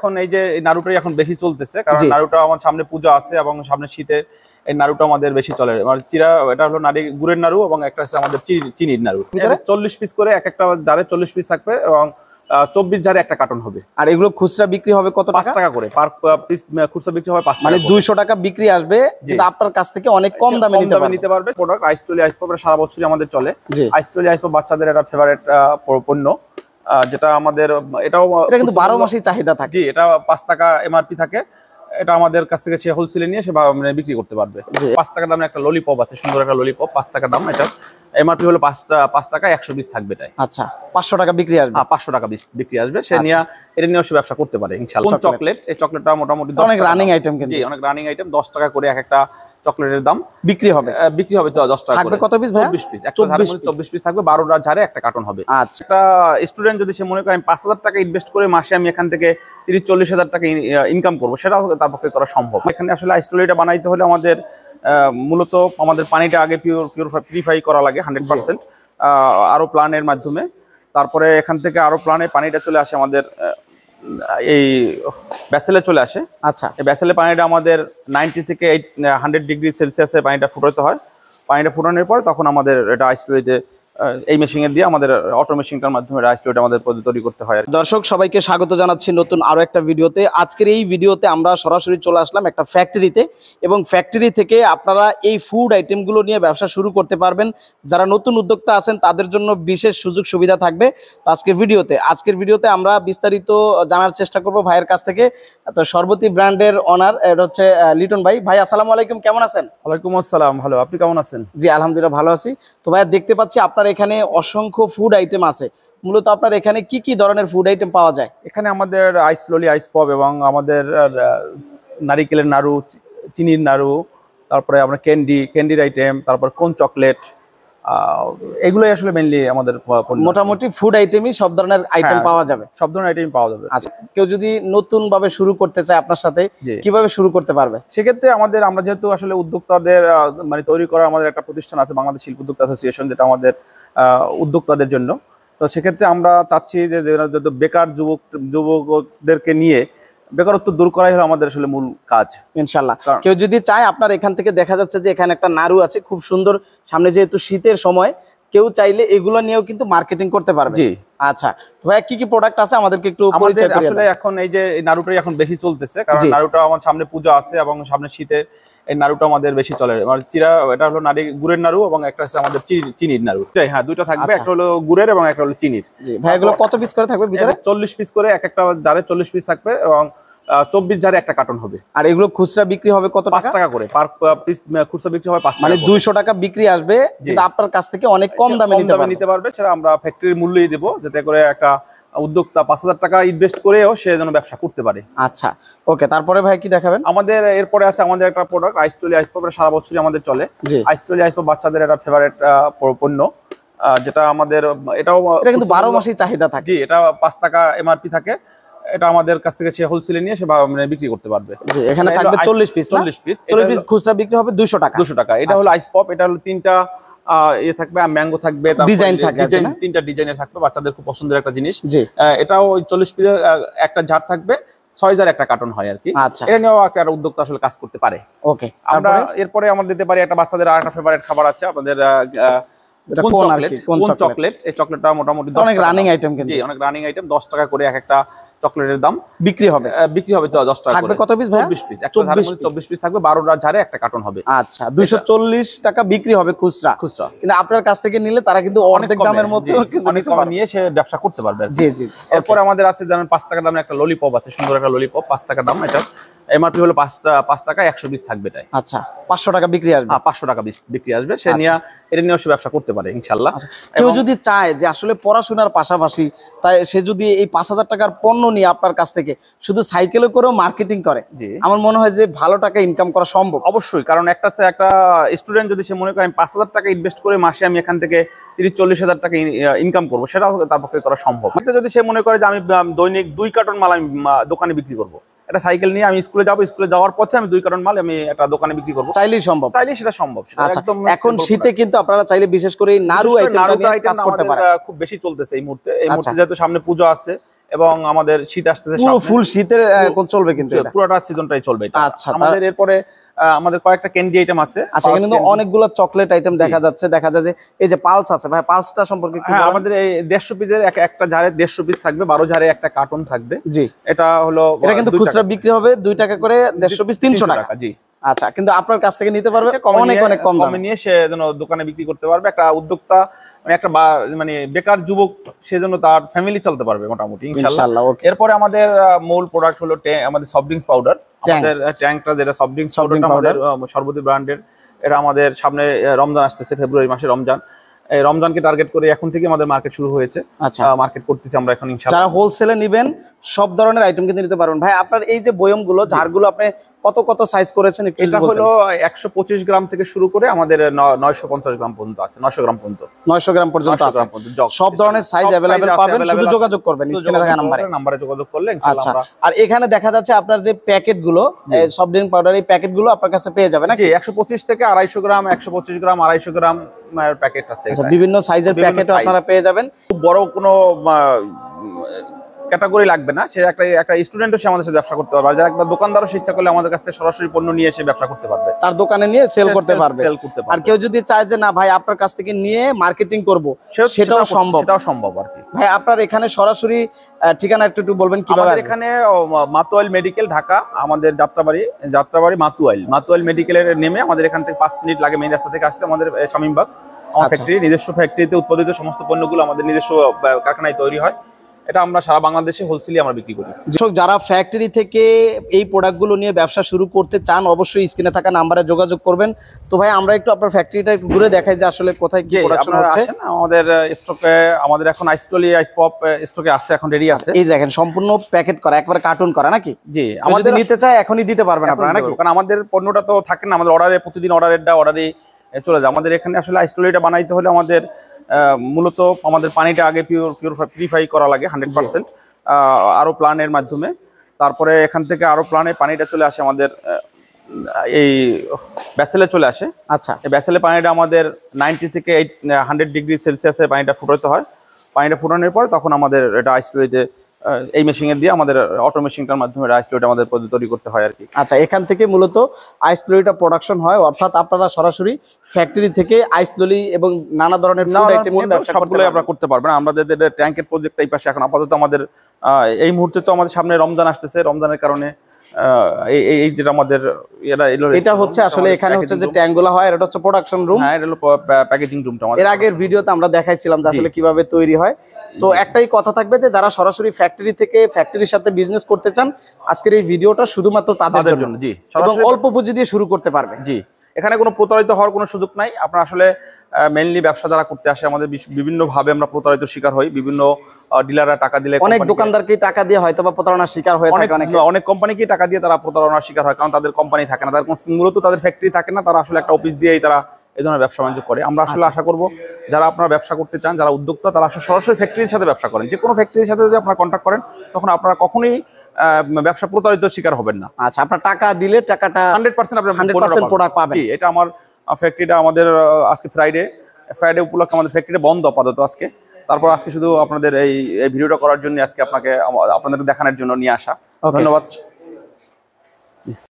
এখন এই যে নারুটাই এখন বেশি চলতেছে কারণ নারুটা আমার সামনে পূজা আছে এবং সামনে শীতে এই নাড়ুটা আমাদের বেশি চলে মানে চিরা এটা হলো নারী গুড়ের নাড়ু এবং একটা হচ্ছে আমাদের চিনির নাড়ু চল্লিশ পিস করে এক একটা জারে চল্লিশ পিস থাকবে এবং চব্বিশ জারে একটা কার্টন হবে আর এগুলো খুচরা বিক্রি হবে কত পাঁচ টাকা করে পার পিস খুচরা বিক্রি হবে পাঁচ মানে দুইশো টাকা বিক্রি আসবে যেটা আপনার কাছ থেকে অনেক কম আচ্ছা, দামে দামে নিতে পারবে প্রোডাক্ট আইস টলি আইস পাপ সারা বছরই আমাদের চলে আইস টলি আইস পাপ বাচ্চাদের একটা ফেভারেট পণ্য যেটা আমাদের এটাও কিন্তু বারো মাসে চাহিদা থাকে জি এটা পাঁচ টাকা এমআরপি থাকে এটা আমাদের কাছ থেকে সে হোলসেলে নিয়ে সে মানে বিক্রি করতে পারবে পাঁচ টাকা দামে একটা ললিপপ আছে সুন্দর একটা ললিপপ পাঁচ টাকা দাম এটা এমআরপি হলো পাঁচটা পাঁচ টাকা একশো বিশ থাকবে এটাই আচ্ছা পাঁচশো টাকা বিক্রি আসবে হ্যাঁ পাঁচশো টাকা বিক্রি আসবে সে আচ্ছা। নিয়ে এটা নিয়েও সে ব্যবসা করতে পারে ইনশাল্লাহ চকলেট এই চকলেটটা মোটামুটি অনেক রানিং আইটেম কিন্তু অনেক রানিং আইটেম দশ টাকা করে এক একটা চকলেটের দাম বিক্রি হবে বিক্রি হবে দশ টাকা থাকবে কত পিস চব্বিশ পিস চব্বিশ পিস থাকবে বারোটা ঝাড়ে একটা কার্টন হবে আচ্ছা একটা স্টুডেন্ট যদি সে মনে করে আমি পাঁচ হাজার টাকা ইনভেস্ট করে মাসে আমি এখান থেকে তিরিশ চল্লিশ হাজার টাকা ইনকাম করবো সেটাও তার পক্ষে করা সম্ভব এখানে আসলে আইসোলেটা বানাইতে হলে আমাদের মূলত আমাদের পানিটা আগে পিওর পিওর পিউরিফাই করা লাগে হান্ড্রেড পার্সেন্ট আরও প্লানের মাধ্যমে তারপরে এখান থেকে আরও প্লানে পানিটা চলে আসে আমাদের এই ব্যাসেলে চলে আসে আচ্ছা এই ব্যাসেলে পানিটা আমাদের নাইনটি থেকে এইট হান্ড্রেড ডিগ্রি সেলসিয়াসে পানিটা ফুটাতে হয় পানিটা ফুটানোর পর তখন আমাদের এটা আইসলোইতে এই মেশিন দিয়ে আমাদের অটো মেশিনটার মাধ্যমে রাইস ওটা আমাদের তৈরি করতে হয় দর্শক সবাইকে স্বাগত জানাচ্ছি নতুন আরো একটা ভিডিওতে আজকের এই ভিডিওতে আমরা সরাসরি চলে আসলাম একটা ফ্যাক্টরিতে এবং ফ্যাক্টরি থেকে আপনারা এই ফুড আইটেমগুলো নিয়ে ব্যবসা শুরু করতে পারবেন যারা নতুন উদ্যোক্তা আছেন তাদের জন্য বিশেষ সুযোগ সুবিধা থাকবে তো আজকের ভিডিওতে আজকের ভিডিওতে আমরা বিস্তারিত জানার চেষ্টা করব ভাইয়ের কাছ থেকে তো সর্বতি ব্র্যান্ডের অনার এটা হচ্ছে লিটন ভাই ভাই আসসালামু আলাইকুম কেমন আছেন ওয়ালাইকুম আসসালাম ভালো আপনি কেমন আছেন জি আলহামদুলিল্লাহ ভালো আছি তো ভাই দেখতে পাচ্ছি আপনার এখানে অসংখ্য ফুড আইটেম আছে মূলত আপনার এখানে কি কি ধরনের ফুড আইটেম পাওয়া যায় এখানে আমাদের আইস ললি আইস পপ এবং আমাদের নারিকেলের নাড়ু চিনির নাড়ু তারপরে আমরা ক্যান্ডি ক্যান্ডির আইটেম তারপর কোন চকলেট এগুলোই আসলে মেইনলি আমাদের মোটামুটি ফুড আইটেমই সব ধরনের আইটেম হ্যাঁ, পাওয়া যাবে সব ধরনের আইটেম পাওয়া যাবে আচ্ছা কেউ যদি নতুন ভাবে শুরু করতে চায় আপনার সাথে কিভাবে শুরু করতে পারবে সেক্ষেত্রে আমাদের আমরা যেহেতু আসলে উদ্যোক্তাদের মানে তৈরি করা আমাদের একটা প্রতিষ্ঠান আছে বাংলাদেশ শিল্প উদ্যোক্তা অ্যাসোসিয়েশন যেটা আমাদের উদ্যোক্তাদের জন্য তো সেক্ষেত্রে আমরা চাচ্ছি যে বেকার যুবক যুবকদেরকে নিয়ে বেকারত্ব দূর করাই হলো আমাদের আসলে মূল কাজ ইনশাল্লাহ কেউ যদি চায় আপনার এখান থেকে দেখা যাচ্ছে যে এখানে একটা নারু আছে খুব সুন্দর সামনে যেহেতু শীতের সময় কেউ চাইলে এগুলো নিয়েও কিন্তু মার্কেটিং করতে পারবে জি আচ্ছা তো ভাই কি কি প্রোডাক্ট আছে আমাদেরকে একটু পরিচয় করে আসলে এখন এই যে নারুটাই এখন বেশি চলতেছে কারণ নারুটা আমার সামনে পূজা আছে এবং সামনে শীতে এই নাড়ুটা আমাদের বেশি চলে মানে চিরা এটা হলো নারী গুড়ের নাড়ু এবং একটা হচ্ছে আমাদের চিনির নাড়ু হ্যাঁ দুটো থাকবে আচ্ছা। একটা হলো গুড়ের এবং একটা হলো চিনির ভাই এগুলো কত পিস করে থাকবে ভিতরে চল্লিশ পিস করে এক একটা জারে চল্লিশ পিস থাকবে এবং চব্বিশ জারে একটা কার্টন হবে আর এগুলো খুচরা বিক্রি হবে কত পাঁচ টাকা করে পার পিস খুচরা বিক্রি হবে পাঁচ মানে দুইশো টাকা বিক্রি আসবে আপনার কাছ থেকে অনেক আচ্ছা, কম দামে নিতে পারবে সেটা আমরা ফ্যাক্টরির মূল্যই দেবো যাতে করে একটা উদ্যোক্তা পাঁচ হাজার টাকা ইনভেস্ট করেও সে যেন ব্যবসা করতে পারে আচ্ছা ওকে তারপরে ভাই কি দেখাবেন আমাদের এরপরে আছে আমাদের একটা প্রোডাক্ট আইসটোলি আইসপাপটা সারা বছরই আমাদের চলে আইসটোলি আইসপাপ বাচ্চাদের একটা ফেভারেট পণ্য যেটা আমাদের এটাও এটা কিন্তু বারো মাসেই চাহিদা থাকে এটা পাঁচ টাকা এমআরপি থাকে এটা আমাদের কাছ থেকে সে হোলসেলে নিয়ে সে মানে বিক্রি করতে পারবে জি এখানে থাকবে চল্লিশ পিস চল্লিশ পিস চল্লিশ পিস খুচরা বিক্রি হবে দুশো টাকা দুশো টাকা এটা হলো আইসপপ আচ্ছা। এটা হলো তিনটা ইয়ে থাকবে ম্যাঙ্গো থাকবে ডিজাইন থাকবে তিনটা ডিজাইনে থাকবে বাচ্চাদের খুব পছন্দের একটা জিনিস এটাও চল্লিশ পিসের একটা ঝাড় থাকবে ছয় হাজার একটা কার্টন হয় আর কি আচ্ছা। এটা নিয়েও একটা উদ্যোক্তা আসলে কাজ করতে পারে ওকে আমরা এরপরে আমরা দিতে পারি একটা বাচ্চাদের আর একটা ফেভারিট খাবার আছে আমাদের একটা হবে টাকা বিক্রি হবে খুচরা খুচরা আপনার কাছ থেকে নিলে তারা কিন্তু অনেক দামের মধ্যে অনেক কম নিয়ে সে ব্যবসা করতে পারবে জি জি আমাদের আছে জানেন পাঁচ টাকা দামের একটা ললিপপ আছে সুন্দর একটা ললিপপ পাঁচ টাকা দাম এটা এমআরপি হলো পাঁচটা পাঁচ টাকা একশো পিস থাকবে এটাই আচ্ছা পাঁচশো টাকা বিক্রি আসবে হ্যাঁ, পাঁচশো টাকা বিক্রি আসবে সে নিয়ে আচ্ছা। এটা নিয়ে সে ব্যবসা করতে পারে ইনশাল্লাহ আচ্ছা, কেউ যদি চায় যে আসলে পড়াশোনার পাশাপাশি তাই সে যদি এই পাঁচ হাজার টাকার পণ্য নিয়ে আপনার কাছ থেকে শুধু সাইকেলে করেও মার্কেটিং করে আমার মনে হয় যে ভালো টাকা ইনকাম করা সম্ভব অবশ্যই কারণ একটা একটা স্টুডেন্ট যদি সে মনে করে আমি পাঁচ হাজার টাকা ইনভেস্ট করে মাসে আমি এখান থেকে তিরিশ চল্লিশ হাজার টাকা ইনকাম করবো সেটাও তার পক্ষে করা সম্ভব যদি সে মনে করে যে আমি দৈনিক দুই কার্টন মাল আমি দোকানে বিক্রি করবো একটা সাইকেল নিয়ে আমি স্কুলে যাবো স্কুলে যাওয়ার পথে আমি দুই কারণ মাল আমি একটা দোকানে বিক্রি করবো চাইলেই সম্ভব চাইলে সেটা সম্ভব আচ্ছা, এখন শীতে কিন্তু আপনারা চাইলে বিশেষ করে নারু নাড়ু খুব বেশি চলতেছে এই মুহূর্তে এই আচ্ছা। মুহূর্তে যেহেতু সামনে পুজো আছে এবং আমাদের শীত আসতেছে ফুল শীতের চলবে কিন্তু পুরোটা সিজনটাই চলবে আচ্ছা আমাদের এরপরে আমাদের কয়েকটা ক্যান্ডি আইটেম আছে আচ্ছা কিন্তু অনেকগুলো চকলেট আইটেম দেখা যাচ্ছে দেখা যাচ্ছে এই যে পালস আছে ভাই পালসটা সম্পর্কে হ্যাঁ আমাদের এই দেড়শো পিসের একটা ঝাড়ে দেড়শো পিস থাকবে বারো ঝাড়ে একটা কার্টন থাকবে জি এটা হলো এটা কিন্তু খুচরা বিক্রি হবে দুই টাকা করে দেড়শো পিস তিনশো টাকা জি আচ্ছা কিন্তু আপনার কাছ থেকে নিতে পারবে অনেক অনেক কম দামে নিয়ে সে যেন দোকানে বিক্রি করতে পারবে একটা উদ্যোক্তা মানে একটা মানে বেকার যুবক সেজন্য তার ফ্যামিলি চলতে পারবে মোটামুটি ইনশাআল্লাহ এরপরে আমাদের মূল প্রোডাক্ট হলো আমাদের সফট ড্রিঙ্কস পাউডার আমাদের ট্যাঙ্কটা যেটা সফট ড্রিঙ্কস আমাদের সর্বদী ব্র্যান্ডের এটা আমাদের সামনে রমজান আসতেছে ফেব্রুয়ারি মাসে রমজান রমজানকে টার্গেট করে এখন থেকে আমাদের মার্কেট শুরু হয়েছে মার্কেট আচ্ছা। করতেছি আমরা এখন ইনশাআল্লাহ যারা হোলসেলে নেবেন সব ধরনের আইটেম কিন্তু নিতে পারবেন ভাই আপনার এই যে বয়মগুলো ঝাড়গুলো আপনি কত কত সাইজ করেছেন এটা হলো একশো গ্রাম থেকে শুরু করে আমাদের নয়শো গ্রাম পর্যন্ত আছে নয়শো গ্রাম পর্যন্ত নয়শো গ্রাম পর্যন্ত সব ধরনের সাইজ অ্যাভেলেবেল পাবেন শুধু যোগাযোগ করবেন নাম্বারে নাম্বারে যোগাযোগ করলে আচ্ছা আর এখানে দেখা যাচ্ছে আপনার যে প্যাকেট গুলো সফট ড্রিঙ্ক পাউডার এই গুলো আপনার কাছে পেয়ে যাবেন নাকি একশো থেকে আড়াইশো গ্রাম একশো গ্রাম আড়াইশো গ্রাম প্যাকেট আছে আচ্ছা, বিভিন্ন সাইজের প্যাকেট আপনারা পেয়ে যাবেন বড় কোনো ক্যাটাগরি লাগবে না সে একটা একটা স্টুডেন্টও সে আমাদের সাথে ব্যবসা করতে পারবে আর যারা একটা দোকানদারও সে ইচ্ছা করলে আমাদের কাছ থেকে সরাসরি পণ্য নিয়ে এসে ব্যবসা করতে পারবে তার দোকানে নিয়ে সেল করতে পারবে সেল করতে পারবে আর কেউ যদি চায় যে না ভাই আপনার কাছ থেকে নিয়ে মার্কেটিং করব সেটাও সম্ভব সেটাও সম্ভব আর কি ভাই আপনার এখানে সরাসরি ঠিকানা একটু একটু বলবেন কিভাবে এখানে মাতুয়াইল মেডিকেল ঢাকা আমাদের যাত্রাবাড়ি যাত্রাবাড়ি মাতুয়াইল মাতুয়াইল মেডিকেলের নেমে আমাদের এখান থেকে পাঁচ মিনিট লাগে মেইন রাস্তা থেকে আসতে আমাদের শামিমবাগ আমার ফ্যাক্টরি আচ্ছা। নিজস্ব ফ্যাক্টরিতে উৎপাদিত সমস্ত পণ্যগুলো আমাদের নিজস্ব কারখানায় তৈরি হয় এটা আমরা সারা বাংলাদেশে হোলসেলি আমরা বিক্রি করি যারা ফ্যাক্টরি থেকে এই প্রোডাক্টগুলো নিয়ে ব্যবসা শুরু করতে চান অবশ্যই স্ক্রিনে থাকা নাম্বারে যোগাযোগ করবেন তো ভাই আমরা একটু আপনার ফ্যাক্টরিটা একটু ঘুরে দেখাই যে আসলে কোথায় কি প্রোডাকশন হচ্ছে আমাদের স্টকে আমাদের এখন আইস পপ স্টকে আছে এখন রেডি আছে এই দেখেন সম্পূর্ণ প্যাকেট করা একবার কার্টুন করা নাকি জি আমাদের নিতে চায় এখনই দিতে পারবেন আপনারা নাকি কারণ আমাদের পণ্যটা তো থাকে না আমাদের অর্ডারে প্রতিদিন অর্ডারেরটা অর্ডারে চলে যায় আমাদের এখানে আসলে আইস্টলিটা বানাইতে হলে আমাদের মূলত আমাদের পানিটা আগে পিওর পিওর পিউরিফাই করা লাগে হান্ড্রেড পার্সেন্ট আরও প্লানের মাধ্যমে তারপরে এখান থেকে আরও প্লানে পানিটা চলে আসে আমাদের এই ব্যাসেলে চলে আসে আচ্ছা এই ব্যাসেলে পানিটা আমাদের নাইনটি থেকে এইট হান্ড্রেড ডিগ্রি সেলসিয়াসে পানিটা ফুটাতে হয় পানিটা ফুটানোর পর তখন আমাদের এটা আইসিউতে এই মেশিনের দিয়ে আমাদের অটো মেশিনটার মাধ্যমে রাইস লোড আমাদের তৈরি করতে হয় আর কি আচ্ছা এখান থেকে মূলত আইস লোডটা প্রোডাকশন হয় অর্থাৎ আপনারা সরাসরি ফ্যাক্টরি থেকে আইস লোলি এবং নানা ধরনের সবগুলোই আমরা করতে পারবেন আমাদের ট্যাঙ্কের প্রজেক্ট এই পাশে এখন আপাতত আমাদের এই মুহূর্তে তো আমাদের সামনে রমজান আসতেছে রমজানের কারণে রুম হ্যাঁ, এর আগের আমরা দেখাইছিলাম যে আসলে কিভাবে তৈরি হয় তো একটাই কথা থাকবে যে যারা সরাসরি ফ্যাক্টরি থেকে ফ্যাক্টরির সাথে বিজনেস করতে চান আজকের এই ভিডিওটা শুধুমাত্র তাদের জন্য জি অল্প পুঁজি দিয়ে শুরু করতে পারবে জি এখানে কোনো প্রতারিত হওয়ার কোনো সুযোগ নাই আপনার আসলে মেনলি ব্যবসা যারা করতে আসে আমাদের বিভিন্নভাবে আমরা প্রতারিত শিকার হই বিভিন্ন ডিলাররা টাকা দিলে অনেক দোকানদারকে টাকা দিয়ে হয়তো বা প্রতারণার শিকার হয় অনেক অনেক কোম্পানিকেই টাকা দিয়ে তারা প্রতারণার শিকার হয় কারণ তাদের কোম্পানি থাকে না তার মূলত তাদের ফ্যাক্টরি থাকে না তারা আসলে একটা অফিস দিয়েই তারা এই ধরনের ব্যবসা বাণিজ্য করে আমরা আসলে আচ্ছা। আশা করব যারা আপনারা ব্যবসা করতে চান যারা উদ্যোক্তা তারা আসলে সরাসরি ফ্যাক্টরির সাথে ব্যবসা করেন যে কোনো ফ্যাক্টরির সাথে যদি আপনারা কন্ট্যাক্ট করেন তখন আপনারা কখনোই ব্যবসা প্রতারিত শিকার হবেন না আচ্ছা আপনার টাকা দিলে টাকাটা হান্ড্রেড পার্সেন্ট আপনার প্রোডাক্ট পাবেন এটা আমার ফ্যাক্টরিটা আমাদের আজকে ফ্রাইডে ফ্রাইডে উপলক্ষে আমাদের ফ্যাক্টরিটা বন্ধ আপাতত আজকে তারপর আজকে শুধু আপনাদের এই ভিডিওটা করার জন্য আজকে আপনাকে আপনাদের দেখানোর জন্য নিয়ে আসা ধন্যবাদ